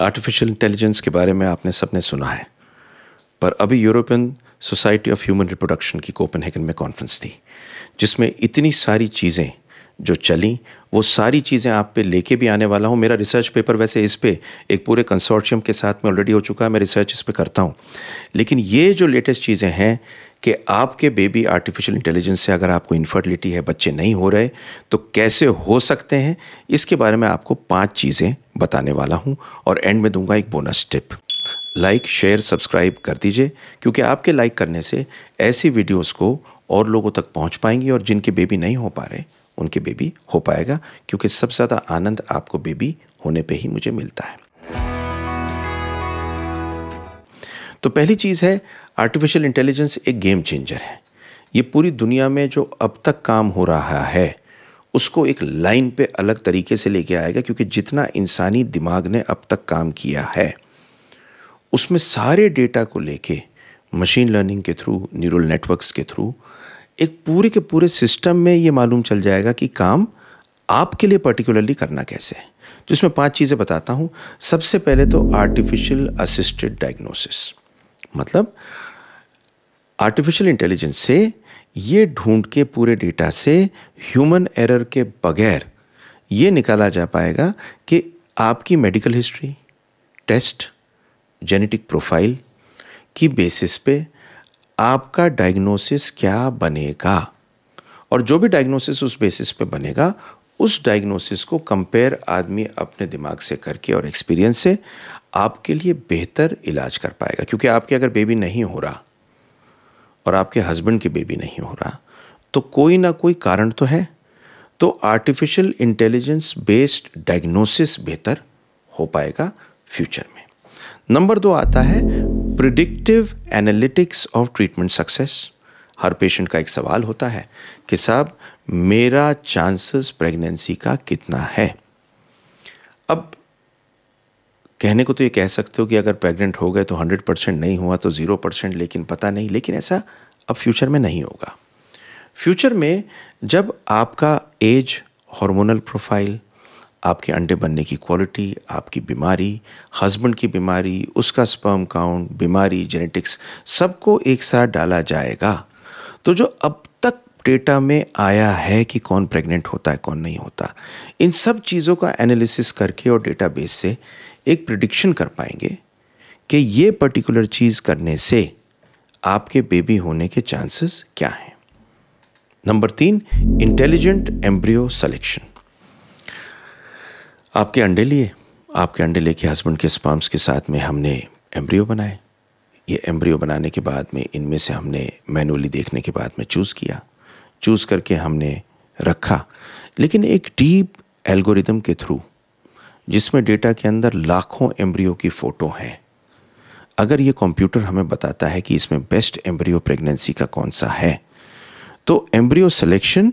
artificial intelligence के बारे में आपने सबने सुना है पर अभी European society of human reproduction की कोपनहेगन में कॉन्फ्रेंस थी जिसमें इतनी सारी चीज़ें जो चली वो सारी चीज़ें आप पे लेके भी आने वाला हूँ मेरा रिसर्च पेपर वैसे इस पर एक पूरे कंसोर्टियम के साथ में ऑलरेडी हो चुका है मैं रिसर्च इस पर करता हूँ लेकिन ये जो लेटेस्ट चीज़ें हैं कि आपके बेबी आर्टिफिशियल इंटेलिजेंस से अगर आपको इन्फर्टिलिटी है बच्चे नहीं हो रहे तो कैसे हो सकते हैं इसके बारे में आपको पांच चीज़ें बताने वाला हूं और एंड में दूंगा एक bonus tip like share subscribe कर दीजिए क्योंकि आपके लाइक करने से ऐसी वीडियोस को और लोगों तक पहुंच पाएंगी और जिनके बेबी नहीं हो पा रहे उनके बेबी हो पाएगा क्योंकि सबसे ज़्यादा आनंद आपको बेबी होने पर ही मुझे मिलता है तो पहली चीज़ है आर्टिफिशियल इंटेलिजेंस एक गेम चेंजर है ये पूरी दुनिया में जो अब तक काम हो रहा है उसको एक लाइन पे अलग तरीके से लेके आएगा क्योंकि जितना इंसानी दिमाग ने अब तक काम किया है उसमें सारे डेटा को लेके मशीन लर्निंग के थ्रू न्यूरल नेटवर्क्स के थ्रू एक पूरे के पूरे सिस्टम में ये मालूम चल जाएगा कि काम आपके लिए पर्टिकुलरली करना कैसे है तो इसमें पांच चीज़ें बताता हूँ सबसे पहले तो आर्टिफिशियल असिस्टेड डायग्नोसिस मतलब आर्टिफिशियल इंटेलिजेंस से ये ढूंढ के पूरे डेटा से ह्यूमन एरर के बगैर ये निकाला जा पाएगा कि आपकी medical history test genetic profile की बेसिस पे आपका डायग्नोसिस क्या बनेगा और जो भी डायग्नोसिस उस बेसिस पे बनेगा उस डायग्नोसिस को कंपेयर आदमी अपने दिमाग से करके और एक्सपीरियंस से आपके लिए बेहतर इलाज कर पाएगा क्योंकि आपके अगर बेबी नहीं हो रहा और आपके हस्बैंड की बेबी नहीं हो रहा तो कोई ना कोई कारण तो है तो आर्टिफिशियल इंटेलिजेंस बेस्ड डायग्नोसिस बेहतर हो पाएगा फ्यूचर में नंबर दो आता है predictive analytics of treatment success हर पेशेंट का एक सवाल होता है कि साहब मेरा चांसेस प्रेगनेंसी का कितना है अब कहने को तो ये कह सकते हो कि अगर प्रेग्नेंट हो गए तो 100 परसेंट नहीं हुआ तो ज़ीरो परसेंट लेकिन पता नहीं लेकिन ऐसा अब फ्यूचर में नहीं होगा फ्यूचर में जब आपका एज हार्मोनल प्रोफाइल आपके अंडे बनने की क्वालिटी आपकी बीमारी हस्बैंड की बीमारी उसका स्पर्म काउंट बीमारी जेनेटिक्स सबको एक साथ डाला जाएगा तो जो अब डेटा में आया है कि कौन प्रेग्नेंट होता है कौन नहीं होता इन सब चीज़ों का एनालिसिस करके और डेटाबेस से एक प्रिडिक्शन कर पाएंगे कि ये पर्टिकुलर चीज़ करने से आपके बेबी होने के चांसेस क्या हैं नंबर तीन इंटेलिजेंट एम्ब्रियो सेलेक्शन आपके अंडे लिए आपके अंडे लेके हस्बैंड के स्पाम्स के साथ में हमने एम्ब्रियो बनाए ये एम्ब्रियो बनाने के बाद में इनमें से हमने मैनुअली देखने के बाद में चूज़ किया चूज़ करके हमने रखा लेकिन एक डीप एल्गोरिदम के थ्रू जिसमें डेटा के अंदर लाखों एम्ब्रियो की फ़ोटो हैं अगर ये कंप्यूटर हमें बताता है कि इसमें बेस्ट एम्ब्रियो प्रेगनेंसी का कौन सा है तो embryo selection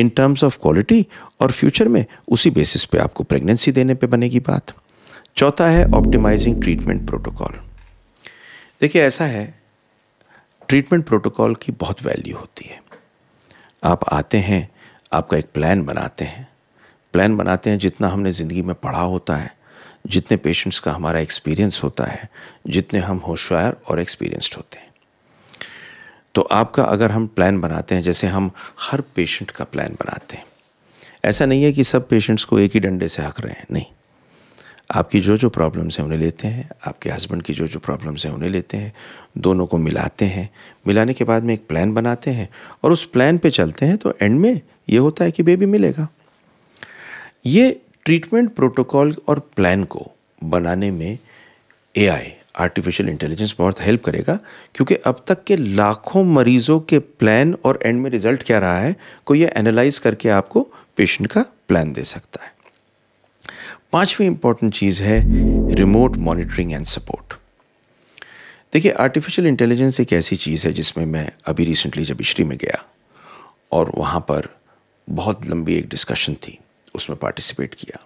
in terms of quality और फ्यूचर में उसी बेसिस पे आपको प्रेगनेंसी देने पे बनेगी बात चौथा है ऑप्टिमाइजिंग ट्रीटमेंट प्रोटोकॉल देखिए ऐसा है ट्रीटमेंट प्रोटोकॉल की बहुत वैल्यू होती है आप आते हैं आपका एक प्लान बनाते हैं प्लान बनाते हैं जितना हमने ज़िंदगी में पढ़ा होता है जितने पेशेंट्स का हमारा एक्सपीरियंस होता है जितने हम होशियार और एक्सपीरियंस्ड होते हैं तो आपका अगर हम प्लान बनाते हैं जैसे हम हर पेशेंट का प्लान बनाते हैं ऐसा नहीं है कि सब पेशेंट्स को एक ही डंडे से हक रहे हैं नहीं आपकी जो जो प्रॉब्लम्स हैं उन्हें लेते हैं आपके हस्बैंड की जो जो प्रॉब्लम्स हैं उन्हें लेते हैं दोनों को मिलाते हैं मिलाने के बाद में एक प्लान बनाते हैं और उस प्लान पे चलते हैं तो एंड में ये होता है कि बेबी मिलेगा ये ट्रीटमेंट प्रोटोकॉल और प्लान को बनाने में ए आर्टिफिशियल इंटेलिजेंस बहुत हेल्प करेगा क्योंकि अब तक के लाखों मरीजों के प्लान और एंड में रिजल्ट क्या रहा है को ये एनालाइज करके आपको पेशेंट का प्लान दे सकता है पांचवी इंपॉर्टेंट चीज़ है रिमोट मॉनिटरिंग एंड सपोर्ट देखिए आर्टिफिशियल इंटेलिजेंस एक ऐसी चीज़ है जिसमें मैं अभी रिसेंटली जब हिस्ट्री में गया और वहाँ पर बहुत लंबी एक डिस्कशन थी उसमें पार्टिसिपेट किया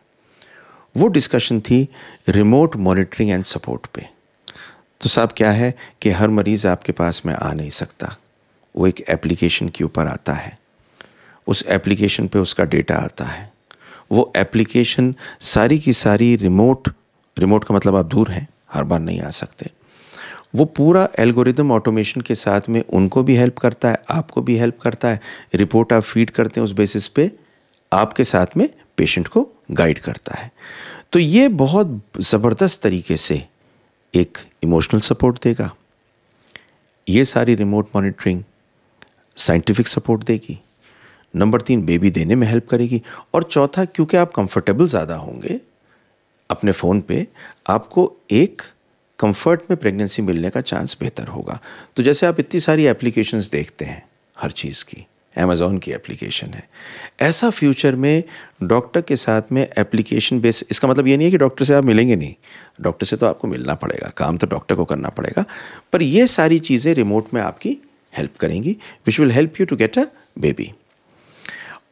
वो डिस्कशन थी रिमोट मॉनिटरिंग एंड सपोर्ट पे तो साहब क्या है कि हर मरीज़ आपके पास में आ नहीं सकता वो एक एप्लीकेशन के ऊपर आता है उस एप्लीकेशन पे उसका डेटा आता है वो एप्लीकेशन सारी की सारी रिमोट रिमोट का मतलब आप दूर हैं हर बार नहीं आ सकते वो पूरा एल्गोरिदम ऑटोमेशन के साथ में उनको भी हेल्प करता है आपको भी हेल्प करता है रिपोर्ट आप फीड करते हैं उस बेसिस पे आपके साथ में पेशेंट को गाइड करता है तो ये बहुत ज़बरदस्त तरीके से एक इमोशनल सपोर्ट देगा ये सारी रिमोट मॉनिटरिंग साइंटिफिक सपोर्ट देगी नंबर तीन बेबी देने में हेल्प करेगी और चौथा क्योंकि आप कंफर्टेबल ज़्यादा होंगे अपने फ़ोन पे आपको एक कंफर्ट में प्रेगनेंसी मिलने का चांस बेहतर होगा तो जैसे आप इतनी सारी एप्लीकेशंस देखते हैं हर चीज़ की अमेज़ोन की एप्लीकेशन है ऐसा फ्यूचर में डॉक्टर के साथ में एप्लीकेशन बेस इसका मतलब ये नहीं है कि डॉक्टर से आप मिलेंगे नहीं डॉक्टर से तो आपको मिलना पड़ेगा काम तो डॉक्टर को करना पड़ेगा पर ये सारी चीज़ें रिमोट में आपकी हेल्प करेंगी which will help you to get a baby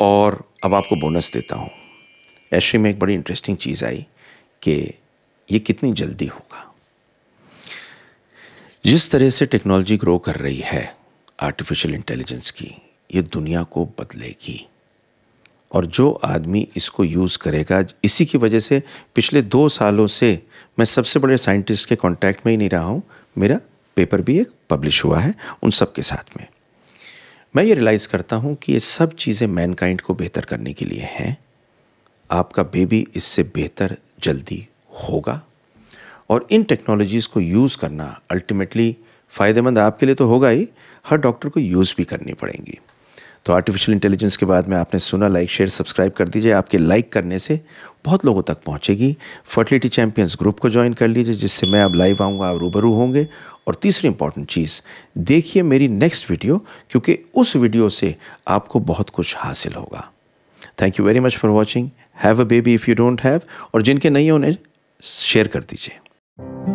और अब आपको बोनस देता हूँ ऐसे में एक बड़ी इंटरेस्टिंग चीज़ आई कि ये कितनी जल्दी होगा जिस तरह से टेक्नोलॉजी ग्रो कर रही है आर्टिफिशियल इंटेलिजेंस की ये दुनिया को बदलेगी और जो आदमी इसको यूज़ करेगा इसी की वजह से पिछले दो सालों से मैं सबसे बड़े साइंटिस्ट के कांटेक्ट में ही नहीं रहा हूँ मेरा पेपर भी एक पब्लिश हुआ है उन सब के साथ में मैं ये रियलाइज़ करता हूँ कि ये सब चीज़ें मैनकाइंड को बेहतर करने के लिए हैं आपका बेबी इससे बेहतर जल्दी होगा और इन टेक्नोलॉजीज़ को यूज़ करना अल्टीमेटली फ़ायदेमंद आपके लिए तो होगा ही हर डॉक्टर को यूज़ भी करनी पड़ेंगी तो आर्टिफिशियल इंटेलिजेंस के बाद में आपने सुना लाइक शेयर सब्सक्राइब कर दीजिए आपके लाइक करने से बहुत लोगों तक पहुंचेगी फर्टिलिटी चैंपियंस ग्रुप को ज्वाइन कर लीजिए जिससे मैं अब लाइव आऊँगा आप रूबरू होंगे और तीसरी इंपॉर्टेंट चीज़ देखिए मेरी नेक्स्ट वीडियो क्योंकि उस वीडियो से आपको बहुत कुछ हासिल होगा thank you very much for watching have a baby if you don't have और जिनके नहीं उन्हें शेयर कर दीजिए